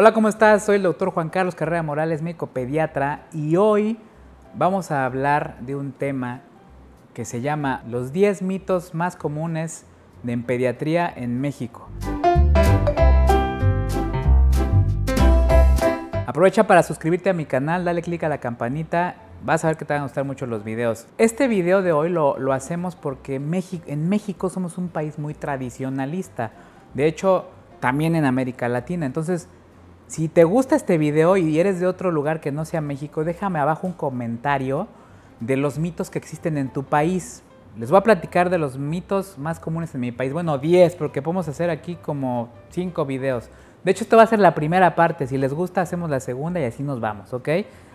Hola, ¿cómo estás? Soy el doctor Juan Carlos Carrera Morales, médico pediatra, y hoy vamos a hablar de un tema que se llama los 10 mitos más comunes de en pediatría en México. Aprovecha para suscribirte a mi canal, dale click a la campanita, vas a ver que te van a gustar mucho los videos. Este video de hoy lo, lo hacemos porque México, en México somos un país muy tradicionalista, de hecho también en América Latina, entonces si te gusta este video y eres de otro lugar que no sea México, déjame abajo un comentario de los mitos que existen en tu país. Les voy a platicar de los mitos más comunes en mi país. Bueno, 10, porque podemos hacer aquí como 5 videos. De hecho, esto va a ser la primera parte. Si les gusta, hacemos la segunda y así nos vamos, ¿ok?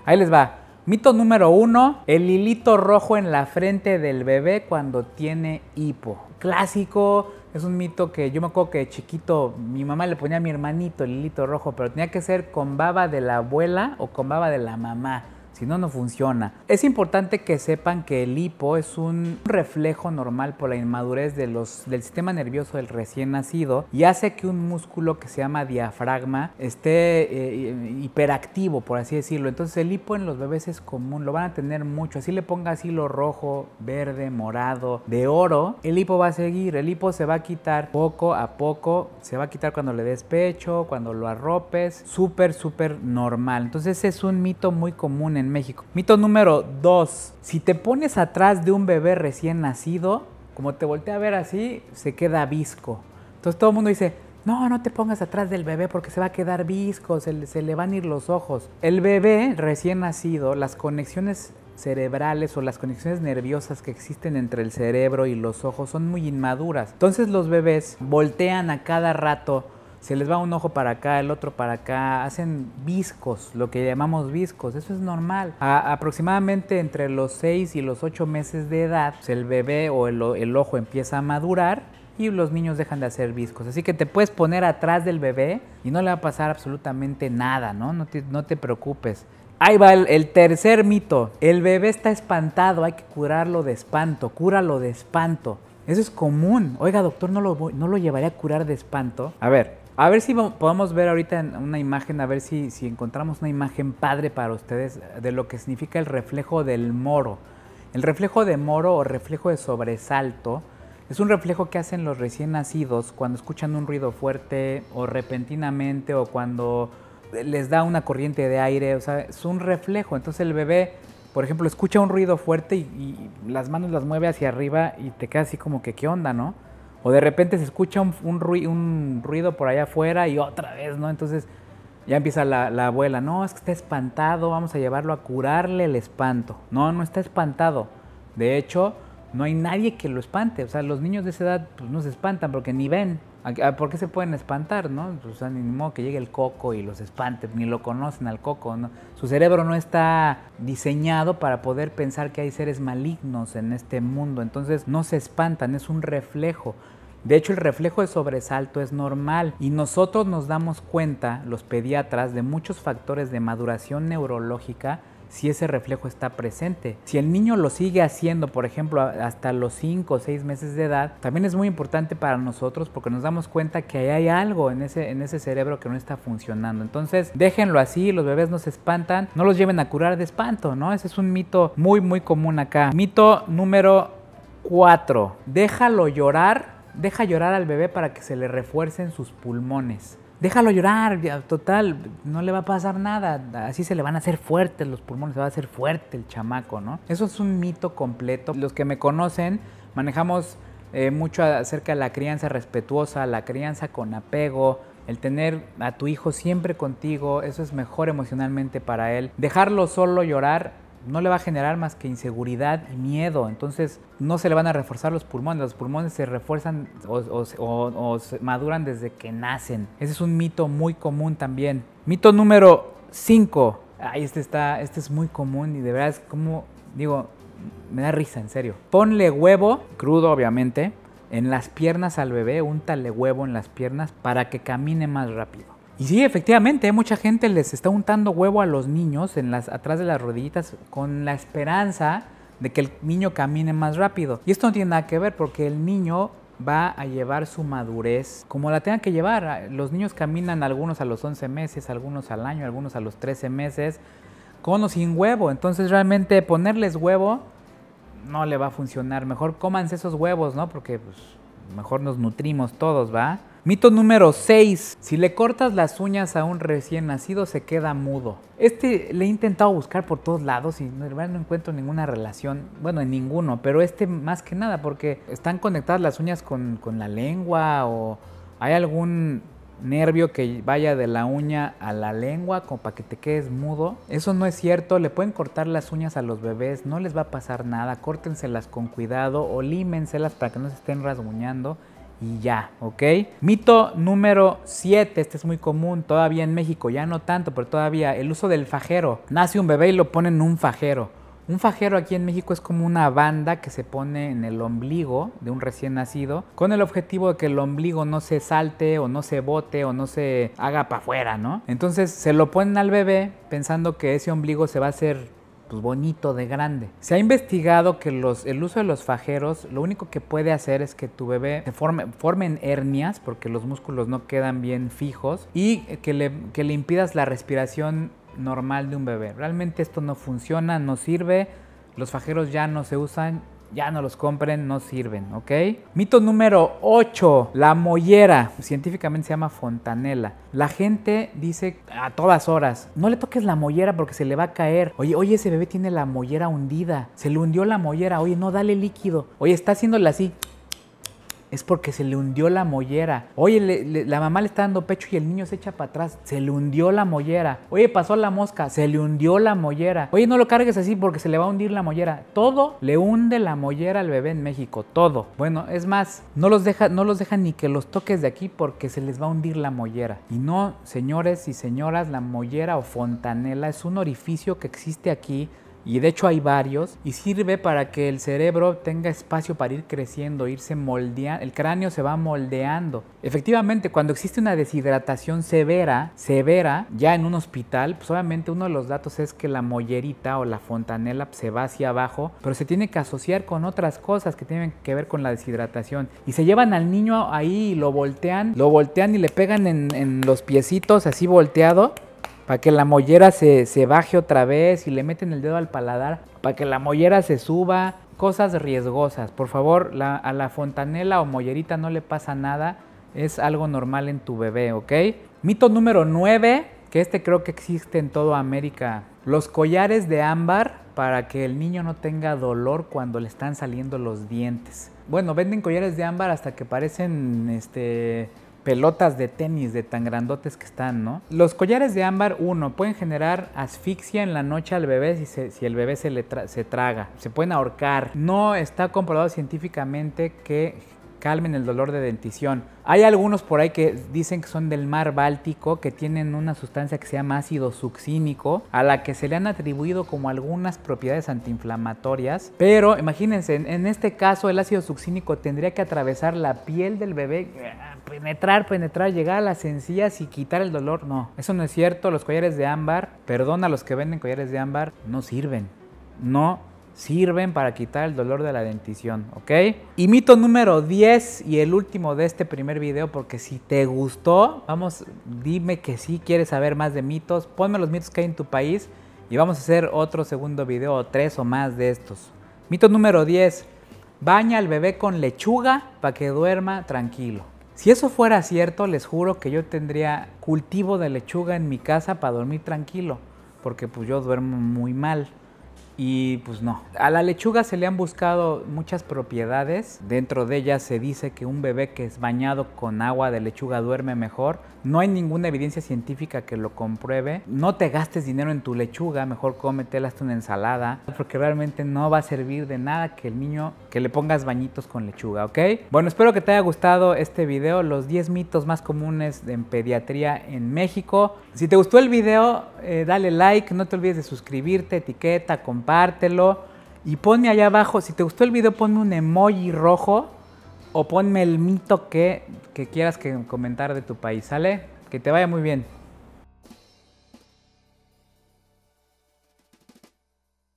Ahí les va. Mito número uno, el hilito rojo en la frente del bebé cuando tiene hipo. Clásico, es un mito que yo me acuerdo que de chiquito mi mamá le ponía a mi hermanito el hilito rojo, pero tenía que ser con baba de la abuela o con baba de la mamá si no, no funciona. Es importante que sepan que el hipo es un reflejo normal por la inmadurez de los, del sistema nervioso del recién nacido y hace que un músculo que se llama diafragma esté eh, hiperactivo, por así decirlo. Entonces el hipo en los bebés es común, lo van a tener mucho. Así le pongas hilo rojo, verde, morado, de oro, el hipo va a seguir, el hipo se va a quitar poco a poco, se va a quitar cuando le des pecho, cuando lo arropes, súper, súper normal. Entonces es un mito muy común México. Mito número 2. Si te pones atrás de un bebé recién nacido, como te voltea a ver así, se queda visco. Entonces todo el mundo dice, no, no te pongas atrás del bebé porque se va a quedar visco, se, se le van a ir los ojos. El bebé recién nacido, las conexiones cerebrales o las conexiones nerviosas que existen entre el cerebro y los ojos son muy inmaduras. Entonces los bebés voltean a cada rato se les va un ojo para acá, el otro para acá, hacen viscos, lo que llamamos viscos, eso es normal. aproximadamente entre los 6 y los 8 meses de edad, el bebé o el, ojo empieza a madurar y los niños dejan de hacer viscos. Así que te puedes poner atrás del bebé y no le va a pasar absolutamente nada, ¿no? No te, preocupes. Ahí va el, tercer mito. El bebé está espantado, hay que curarlo de espanto, cúralo de espanto. Eso es común. Oiga, doctor, ¿no lo, no lo llevaré a curar de espanto? A ver, a ver si podemos ver ahorita una imagen, a ver si, si encontramos una imagen padre para ustedes de lo que significa el reflejo del moro. El reflejo de moro o reflejo de sobresalto es un reflejo que hacen los recién nacidos cuando escuchan un ruido fuerte o repentinamente o cuando les da una corriente de aire, o sea, es un reflejo. Entonces el bebé, por ejemplo, escucha un ruido fuerte y, y las manos las mueve hacia arriba y te queda así como que, ¿qué onda, no? O de repente se escucha un, ruido, por allá afuera y otra vez, ¿no? Entonces ya empieza la, la, abuela, no, es que está espantado, vamos a llevarlo a curarle el espanto. No, no está espantado. De hecho, no hay nadie que lo espante. O sea, los niños de esa edad pues, no se espantan porque ni ven. ¿Por qué se pueden espantar, no? Pues, o sea, ni modo que llegue el coco y los espante, ni lo conocen al coco, ¿no? Su cerebro no está diseñado para poder pensar que hay seres malignos en este mundo, entonces no se espantan, es un reflejo. De hecho, el reflejo de sobresalto es normal y nosotros nos damos cuenta, los pediatras, de muchos factores de maduración neurológica si ese reflejo está presente. Si el niño lo sigue haciendo, por ejemplo, hasta los 5 o 6 meses de edad, también es muy importante para nosotros porque nos damos cuenta que hay algo en ese, en ese cerebro que no está funcionando. Entonces, déjenlo así, los bebés no se espantan, no los lleven a curar de espanto, ¿no? Ese es un mito muy, muy común acá. Mito número 4. Déjalo llorar deja llorar al bebé para que se le refuercen sus pulmones déjalo llorar, total, no le va a pasar nada, así se le van a hacer fuertes los pulmones, se va a hacer fuerte el chamaco, ¿no? Eso es un mito completo. Los que me conocen, manejamos eh, mucho acerca de la crianza respetuosa, la crianza con apego, el tener a tu hijo siempre contigo, eso es mejor emocionalmente para él. Dejarlo solo llorar no le va a generar más que inseguridad y miedo. Entonces no se le van a reforzar los pulmones. Los pulmones se refuerzan o, maduran desde que nacen. Ese es un mito muy común también. Mito número 5. ahí este está, este es muy común y de verdad es como, digo, me da risa, en serio. Ponle huevo, crudo obviamente, en las piernas al bebé, untale huevo en las piernas para que camine más rápido. Y sí, efectivamente, mucha gente les está untando huevo a los niños atrás de las rodillitas con la esperanza de que el niño camine más rápido. Y esto no tiene nada que ver porque el niño va a llevar su madurez como la tenga que llevar. Los niños caminan algunos a los 11 meses, algunos al año, algunos a los 13 meses, con o sin huevo. Entonces realmente ponerles huevo no le va a funcionar. Mejor cómanse esos huevos, ¿no? Porque pues, mejor nos nutrimos todos, ¿va? Mito número 6. Si le cortas las uñas a un recién nacido se queda mudo. Este le he intentado buscar por todos lados y no encuentro ninguna relación, bueno, en ninguno, pero este más que nada porque están conectadas las uñas con, con la lengua o hay algún nervio que vaya de la uña a la lengua como para que te quedes mudo. Eso no es cierto, le pueden cortar las uñas a los bebés, no les va a pasar nada, córtenselas con cuidado o límenselas para que no se estén rasguñando y ya, ¿ok? Mito número 7, este es muy común todavía en México, ya no tanto, pero todavía el uso del fajero. Nace un bebé y lo ponen un fajero. Un fajero aquí en México es como una banda que se pone en el ombligo de un recién nacido con el objetivo de que el ombligo no se salte o no se bote o no se haga para afuera, ¿no? Entonces se lo ponen al bebé pensando que ese ombligo se va a hacer pues, bonito de grande. Se ha investigado que el uso de los fajeros lo único que puede hacer es que tu bebé forme, formen hernias porque los músculos no quedan bien fijos y que le, que le impidas la respiración normal de un bebé. Realmente esto no funciona, no sirve, los fajeros ya no se usan, ya no los compren, no sirven, ¿ok? Mito número 8, la mollera. Científicamente se llama fontanela. La gente dice a todas horas, no le toques la mollera porque se le va a caer. Oye, oye, ese bebé tiene la mollera hundida. Se le hundió la mollera. Oye, no, dale líquido. Oye, está haciéndole así es porque se le hundió la mollera. Oye, la mamá le está dando pecho y el niño se echa para atrás, se le hundió la mollera. Oye, pasó la mosca, se le hundió la mollera. Oye, no lo cargues así porque se le va a hundir la mollera. Todo le hunde la mollera al bebé en México, todo. Bueno, es más, no los deja, no los dejan ni que los toques de aquí porque se les va a hundir la mollera. Y no, señores y señoras, la mollera o fontanela es un orificio que existe aquí y de hecho hay varios, y sirve para que el cerebro tenga espacio para ir creciendo, irse moldeando, el cráneo se va moldeando. Efectivamente, cuando existe una deshidratación severa, severa, ya en un hospital, pues obviamente uno de los datos es que la mollerita o la fontanela se va hacia abajo, pero se tiene que asociar con otras cosas que tienen que ver con la deshidratación. Y se llevan al niño ahí y lo voltean, lo voltean y le pegan en, en los piecitos así volteado para que la mollera se, baje otra vez y le meten el dedo al paladar, para que la mollera se suba, cosas riesgosas. Por favor, a la fontanela o mollerita no le pasa nada, es algo normal en tu bebé, ¿ok? Mito número 9, que este creo que existe en toda América, los collares de ámbar para que el niño no tenga dolor cuando le están saliendo los dientes. Bueno, venden collares de ámbar hasta que parecen este pelotas de tenis de tan grandotes que están, ¿no? Los collares de ámbar, uno, pueden generar asfixia en la noche al bebé si, el bebé se, le se traga, se pueden ahorcar. No está comprobado científicamente que calmen el dolor de dentición. Hay algunos por ahí que dicen que son del mar Báltico, que tienen una sustancia que se llama ácido succínico, a la que se le han atribuido como algunas propiedades antiinflamatorias. Pero imagínense, en este caso el ácido succínico tendría que atravesar la piel del bebé penetrar, penetrar, llegar a las encías y quitar el dolor. No, eso no es cierto. Los collares de ámbar, perdón a los que venden collares de ámbar, no sirven. No sirven para quitar el dolor de la dentición, ¿ok? Y mito número 10 y el último de este primer video, porque si te gustó, vamos, dime que si quieres saber más de mitos, ponme los mitos que hay en tu país y vamos a hacer otro segundo video, o tres o más de estos. Mito número 10, baña al bebé con lechuga para que duerma tranquilo. Si eso fuera cierto, les juro que yo tendría cultivo de lechuga en mi casa para dormir tranquilo, porque pues yo duermo muy mal y pues no. A la lechuga se le han buscado muchas propiedades. Dentro de ellas se dice que un bebé que es bañado con agua de lechuga duerme mejor. No hay ninguna evidencia científica que lo compruebe. No te gastes dinero en tu lechuga, mejor cómetela hasta una ensalada, porque realmente no va a servir de nada que el niño que le pongas bañitos con lechuga, ¿ok? Bueno, espero que te haya gustado este video, los 10 mitos más comunes en pediatría en México. Si te gustó el video, eh, dale like, no te olvides de suscribirte, etiqueta, compartir compártelo. Y ponme allá abajo, si te gustó el video, ponme un emoji rojo o ponme el mito que, que quieras que comentar de tu país, ¿sale? Que te vaya muy bien.